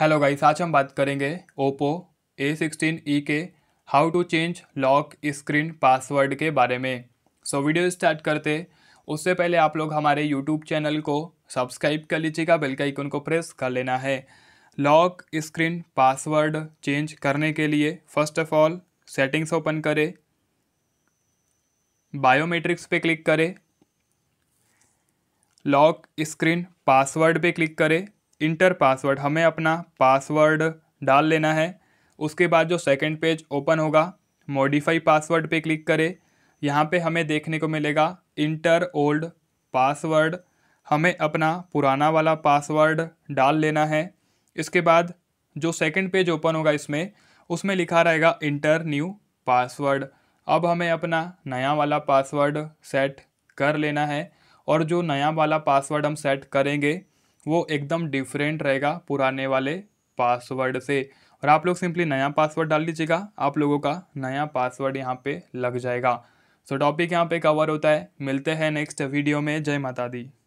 hello guys आज हम बात करेंगे ओप्पो ए सिक्सटीन ई के how to change lock screen password के बारे में सो so, वीडियो स्टार्ट करते उससे पहले आप लोग हमारे यूट्यूब चैनल को सब्सक्राइब कर लीजिएगा बेल का आइकन को प्रेस कर लेना है लॉक स्क्रीन पासवर्ड चेंज करने के लिए first of all settings open करें बायोमेट्रिक्स पे क्लिक करें लॉक स्क्रीन पासवर्ड पे क्लिक करें इंटर पासवर्ड हमें अपना पासवर्ड डाल लेना है उसके बाद जो सेकंड पेज ओपन होगा मॉडिफाई पासवर्ड पे क्लिक करें यहाँ पे हमें देखने को मिलेगा इंटर ओल्ड पासवर्ड हमें अपना पुराना वाला पासवर्ड डाल लेना है इसके बाद जो सेकंड पेज ओपन होगा इसमें उसमें लिखा रहेगा इंटर न्यू पासवर्ड अब हमें अपना नया वाला पासवर्ड सेट कर लेना है और जो नया वाला पासवर्ड हम सेट करेंगे वो एकदम डिफरेंट रहेगा पुराने वाले पासवर्ड से और आप लोग सिंपली नया पासवर्ड डाल दीजिएगा आप लोगों का नया पासवर्ड यहाँ पे लग जाएगा सो टॉपिक यहाँ पे कवर होता है मिलते हैं नेक्स्ट वीडियो में जय माता दी